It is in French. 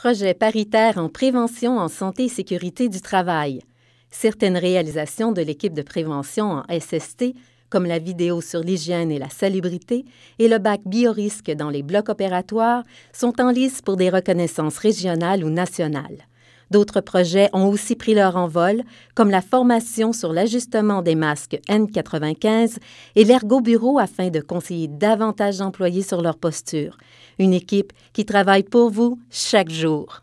projet paritaire en prévention en santé et sécurité du travail. Certaines réalisations de l'équipe de prévention en SST, comme la vidéo sur l'hygiène et la salubrité et le bac biorisque dans les blocs opératoires, sont en lice pour des reconnaissances régionales ou nationales. D'autres projets ont aussi pris leur envol, comme la formation sur l'ajustement des masques N95 et l'ergo-bureau afin de conseiller davantage d'employés sur leur posture. Une équipe qui travaille pour vous chaque jour.